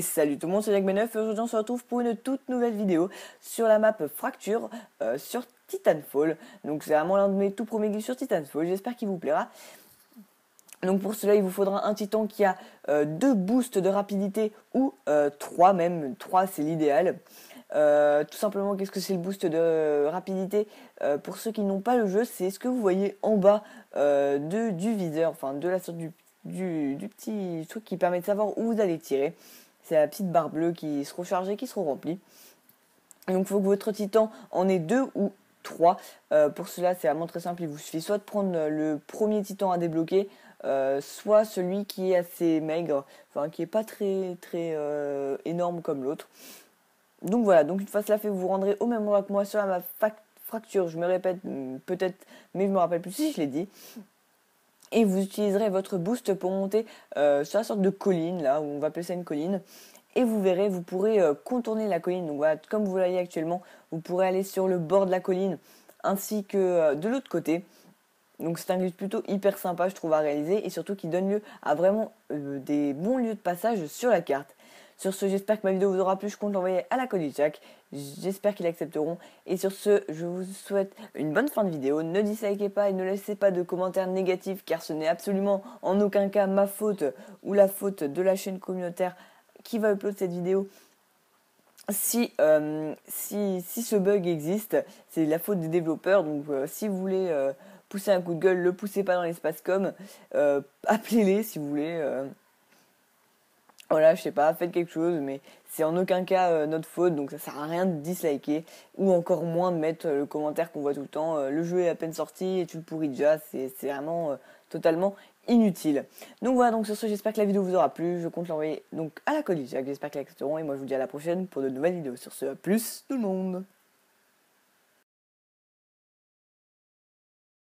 salut tout le monde, c'est Jacques et Aujourd'hui, on se retrouve pour une toute nouvelle vidéo sur la map Fracture euh, sur Titanfall. Donc, c'est vraiment l'un de mes tout premiers guides sur Titanfall. J'espère qu'il vous plaira. Donc pour cela, il vous faudra un titan qui a euh, deux boosts de rapidité ou euh, trois même. Trois, c'est l'idéal. Euh, tout simplement, qu'est-ce que c'est le boost de rapidité Pour ceux qui n'ont pas le jeu, c'est ce que vous voyez en bas du viseur, enfin de la sorte du, petit truc qui permet de savoir où vous allez tirer c'est la petite barre bleue qui seront et qui se remplit donc il faut que votre titan en ait deux ou trois. Euh, pour cela, c'est vraiment très simple. Il vous suffit soit de prendre le premier titan à débloquer, euh, soit celui qui est assez maigre, enfin qui est pas très très euh, énorme comme l'autre. Donc voilà, donc une fois cela fait, vous vous rendrez au même endroit que moi sur ma fracture. Je me répète peut-être, mais je me rappelle plus si je l'ai dit et vous utiliserez votre boost pour monter euh, sur la sorte de colline, là, où on va appeler ça une colline. Et vous verrez, vous pourrez euh, contourner la colline. Donc voilà, comme vous l'avez actuellement, vous pourrez aller sur le bord de la colline ainsi que euh, de l'autre côté. Donc c'est un glitch plutôt hyper sympa, je trouve, à réaliser et surtout qui donne lieu à vraiment des bons lieux de passage sur la carte. Sur ce, j'espère que ma vidéo vous aura plu. Je compte l'envoyer à la Jack. J'espère qu'ils accepteront. Et sur ce, je vous souhaite une bonne fin de vidéo. Ne dislikez pas et ne laissez pas de commentaires négatifs car ce n'est absolument en aucun cas ma faute ou la faute de la chaîne communautaire qui va upload cette vidéo. Euh, si, si, ce bug existe, c'est la faute des développeurs. Donc euh, si vous voulez euh, pousser un coup de gueule, le poussez pas dans l'espace com. Appelez-les si vous voulez voilà, je sais pas, faites quelque chose, mais c'est en aucun cas euh, notre faute, donc ça sert à rien de disliker, ou encore moins de mettre euh, le commentaire qu'on voit tout le temps, euh, le jeu est à peine sorti et tu le pourris déjà, c'est vraiment totalement inutile. Donc voilà, donc sur ce, j'espère que la vidéo vous aura plu, je compte l'envoyer donc à la colline, j'espère qu'elle l'accepteront, et moi je vous dis à la prochaine pour de nouvelles vidéos. Sur ce, à plus tout le monde